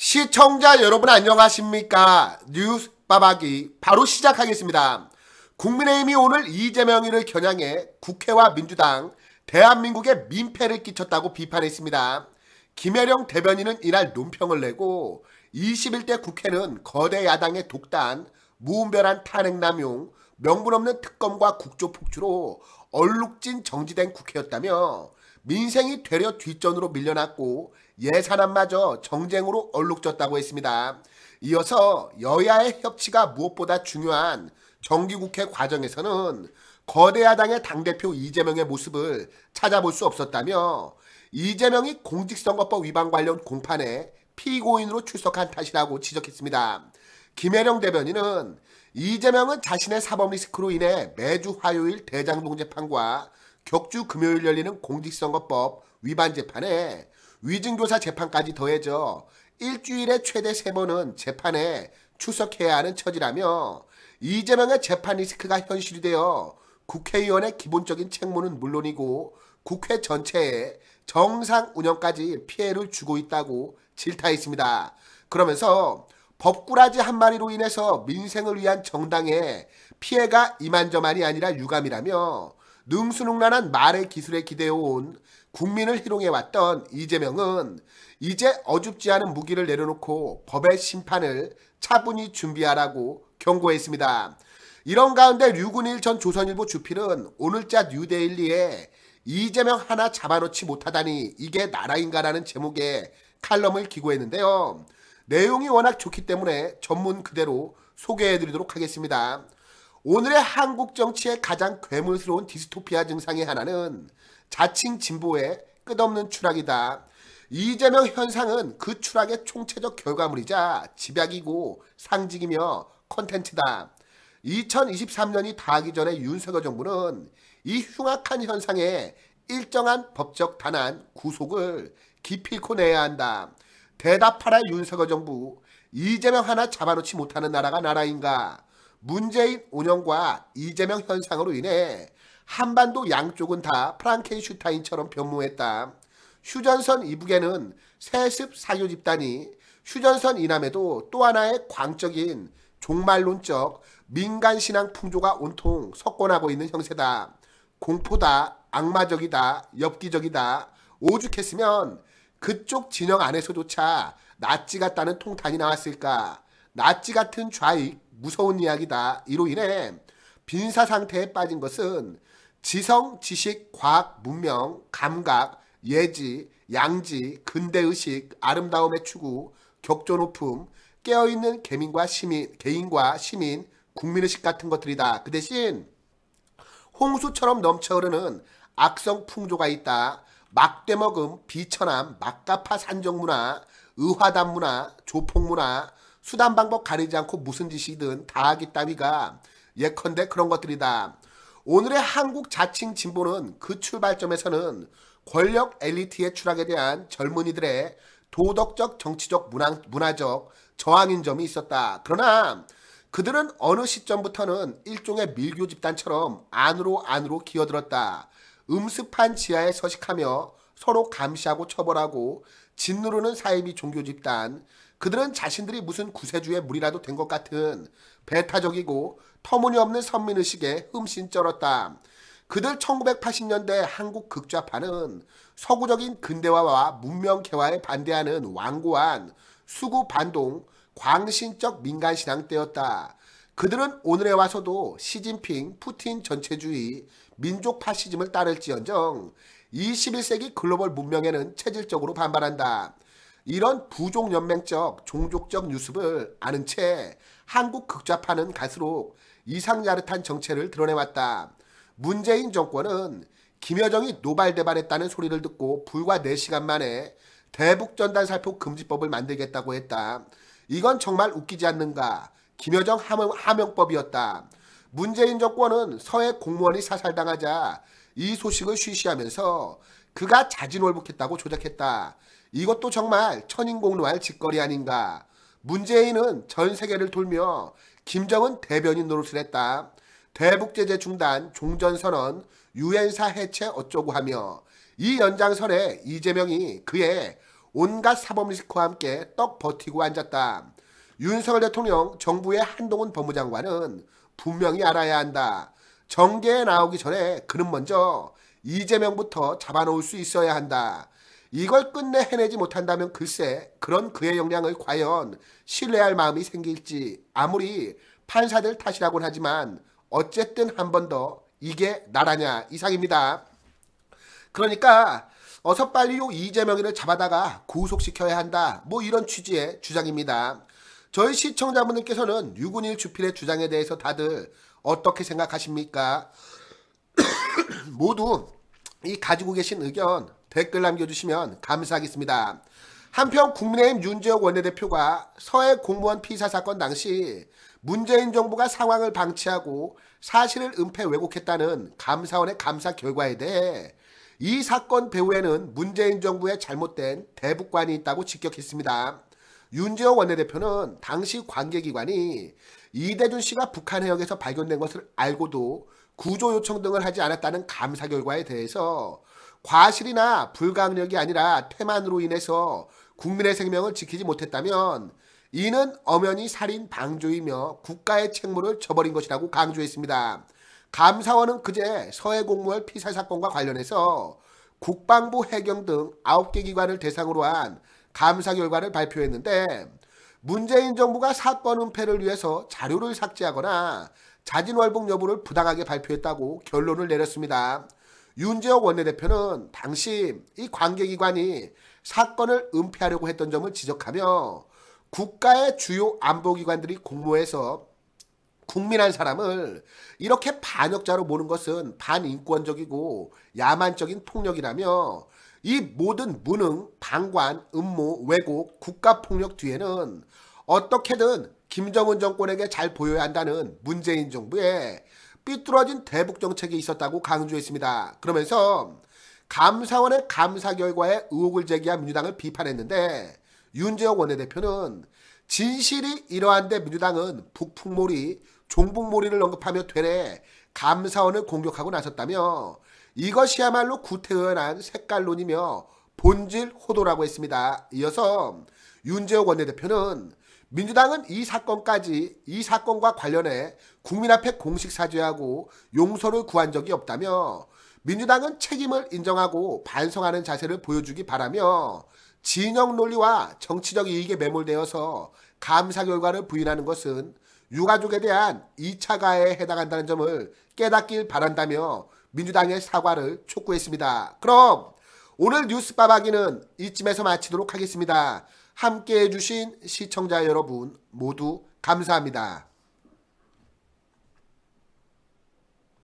시청자 여러분 안녕하십니까? 뉴스 빠박이 바로 시작하겠습니다. 국민의힘이 오늘 이재명이를 겨냥해 국회와 민주당, 대한민국에 민폐를 끼쳤다고 비판했습니다. 김혜령 대변인은 이날 논평을 내고 21대 국회는 거대 야당의 독단, 무분별한 탄핵남용, 명분 없는 특검과 국조폭주로 얼룩진 정지된 국회였다며 민생이 되려 뒷전으로 밀려났고 예산안마저 정쟁으로 얼룩졌다고 했습니다. 이어서 여야의 협치가 무엇보다 중요한 정기국회 과정에서는 거대 야당의 당대표 이재명의 모습을 찾아볼 수 없었다며 이재명이 공직선거법 위반 관련 공판에 피고인으로 출석한 탓이라고 지적했습니다. 김혜령 대변인은 이재명은 자신의 사법 리스크로 인해 매주 화요일 대장동 재판과 격주 금요일 열리는 공직선거법 위반 재판에 위증조사 재판까지 더해져 일주일에 최대 3번은 재판에 출석해야 하는 처지라며 이재명의 재판 리스크가 현실이 되어 국회의원의 기본적인 책무는 물론이고 국회 전체에 정상 운영까지 피해를 주고 있다고 질타했습니다. 그러면서 법꾸라지 한 마리로 인해서 민생을 위한 정당에 피해가 이만저만이 아니라 유감이라며 능수능란한 말의 기술에 기대어온 국민을 희롱해 왔던 이재명은 이제 어줍지 않은 무기를 내려놓고 법의 심판을 차분히 준비하라고 경고했습니다. 이런 가운데 류군일 전 조선일보 주필은 오늘자 뉴데일리에 이재명 하나 잡아놓지 못하다니 이게 나라인가라는 제목의 칼럼을 기고했는데요. 내용이 워낙 좋기 때문에 전문 그대로 소개해드리도록 하겠습니다. 오늘의 한국 정치의 가장 괴물스러운 디스토피아 증상의 하나는 자칭 진보의 끝없는 추락이다. 이재명 현상은 그 추락의 총체적 결과물이자 집약이고 상징이며 컨텐츠다. 2023년이 다하기 전에 윤석열 정부는 이 흉악한 현상에 일정한 법적 단안, 구속을 기필코 내야 한다. 대답하라 윤석열 정부. 이재명 하나 잡아놓지 못하는 나라가 나라인가. 문재인 운영과 이재명 현상으로 인해 한반도 양쪽은 다 프랑켄슈타인처럼 변모했다. 휴전선 이북에는 세습 사교 집단이 휴전선 이남에도 또 하나의 광적인 종말론적 민간신앙 풍조가 온통 석권하고 있는 형세다. 공포다, 악마적이다, 엽기적이다. 오죽했으면 그쪽 진영 안에서조차 나치 같다는 통탄이 나왔을까. 나치 같은 좌익 무서운 이야기다. 이로 인해 빈사 상태에 빠진 것은 지성, 지식, 과학, 문명, 감각, 예지, 양지, 근대의식, 아름다움의 추구, 격조 높음, 깨어있는 개민과 시민, 개인과 시민, 국민의식 같은 것들이다. 그 대신 홍수처럼 넘쳐흐르는 악성 풍조가 있다. 막대먹음, 비천함, 막가파 산정문화, 의화담문화, 조폭문화, 수단 방법 가리지 않고 무슨 짓이든 다하기 따위가 예컨대 그런 것들이다. 오늘의 한국 자칭 진보는 그 출발점에서는 권력 엘리트의 추락에 대한 젊은이들의 도덕적, 정치적, 문화, 문화적 저항인 점이 있었다. 그러나 그들은 어느 시점부터는 일종의 밀교 집단처럼 안으로 안으로 기어들었다. 음습한 지하에 서식하며 서로 감시하고 처벌하고 짓누르는 사이비 종교 집단, 그들은 자신들이 무슨 구세주의 물이라도 된 것 같은 배타적이고 터무니없는 선민의식에 흠씬 쩔었다. 그들 1980년대 한국 극좌파는 서구적인 근대화와 문명개화에 반대하는 완고한 수구 반동 광신적 민간신앙 때였다. 그들은 오늘에 와서도 시진핑, 푸틴 전체주의, 민족 파시즘을 따를지언정 21세기 글로벌 문명에는 체질적으로 반발한다. 이런 부족연맹적, 종족적 뉴스를 아는 채 한국 극좌파는 갈수록 이상야릇한 정체를 드러내왔다. 문재인 정권은 김여정이 노발대발했다는 소리를 듣고 불과 4시간 만에 대북전단 살포 금지법을 만들겠다고 했다. 이건 정말 웃기지 않는가. 김여정 함용, 함용법이었다. 문재인 정권은 서해 공무원이 사살당하자 이 소식을 쉬쉬하면서 그가 자진월북했다고 조작했다. 이것도 정말 천인공노할 짓거리 아닌가. 문재인은 전 세계를 돌며 김정은 대변인 노릇을 했다. 대북제재 중단, 종전선언, 유엔사 해체 어쩌고 하며 이 연장선에 이재명이 그의 온갖 사법 리스크와 함께 떡 버티고 앉았다. 윤석열 대통령 정부의 한동훈 법무장관은 분명히 알아야 한다. 정계에 나오기 전에 그는 먼저 이재명부터 잡아놓을 수 있어야 한다. 이걸 끝내 해내지 못한다면 글쎄 그런 그의 역량을 과연 신뢰할 마음이 생길지 아무리 판사들 탓이라고는 하지만 어쨌든 한 번 더 이게 나라냐 이상입니다. 그러니까 어서 빨리 요 이재명이를 잡아다가 구속시켜야 한다 뭐 이런 취지의 주장입니다. 저희 시청자분들께서는 유군일 주필의 주장에 대해서 다들 어떻게 생각하십니까? 모두 이 가지고 계신 의견 댓글 남겨주시면 감사하겠습니다. 한편 국민의힘 윤재옥 원내대표가 서해 공무원 피사 사건 당시 문재인 정부가 상황을 방치하고 사실을 은폐 왜곡했다는 감사원의 감사 결과에 대해 이 사건 배후에는 문재인 정부의 잘못된 대북관이 있다고 직격했습니다. 윤재호 원내대표는 당시 관계기관이 이대준 씨가 북한 해역에서 발견된 것을 알고도 구조 요청 등을 하지 않았다는 감사 결과에 대해서 과실이나 불가항력이 아니라 태만으로 인해서 국민의 생명을 지키지 못했다면 이는 엄연히 살인 방조이며 국가의 책무를 저버린 것이라고 강조했습니다. 감사원은 그제 서해 공무원 피살 사건과 관련해서 국방부 해경 등 9개 기관을 대상으로 한 감사 결과를 발표했는데 문재인 정부가 사건 은폐를 위해서 자료를 삭제하거나 자진월북 여부를 부당하게 발표했다고 결론을 내렸습니다. 윤재옥 원내대표는 당시 이 관계기관이 사건을 은폐하려고 했던 점을 지적하며 국가의 주요 안보기관들이 공모해서 국민한 사람을 이렇게 반역자로 모는 것은 반인권적이고 야만적인 폭력이라며 이 모든 무능, 방관, 음모, 왜곡, 국가폭력 뒤에는 어떻게든 김정은 정권에게 잘 보여야 한다는 문재인 정부의 삐뚤어진 대북 정책이 있었다고 강조했습니다. 그러면서 감사원의 감사 결과에 의혹을 제기한 민주당을 비판했는데 윤재혁 원내대표는 진실이 이러한데 민주당은 북풍몰이, 종북몰이를 언급하며 되레 감사원을 공격하고 나섰다며 이것이야말로 구태연한 색깔론이며 본질 호도라고 했습니다. 이어서 윤재호 원내대표는 민주당은 이 사건까지 이 사건과 관련해 국민 앞에 공식 사죄하고 용서를 구한 적이 없다며 민주당은 책임을 인정하고 반성하는 자세를 보여주기 바라며 진영 논리와 정치적 이익에 매몰되어서 감사 결과를 부인하는 것은 유가족에 대한 2차 가해에 해당한다는 점을 깨닫길 바란다며 민주당의 사과를 촉구했습니다. 그럼 오늘 뉴스 빠박이는 이쯤에서 마치도록 하겠습니다. 함께해 주신 시청자 여러분 모두 감사합니다.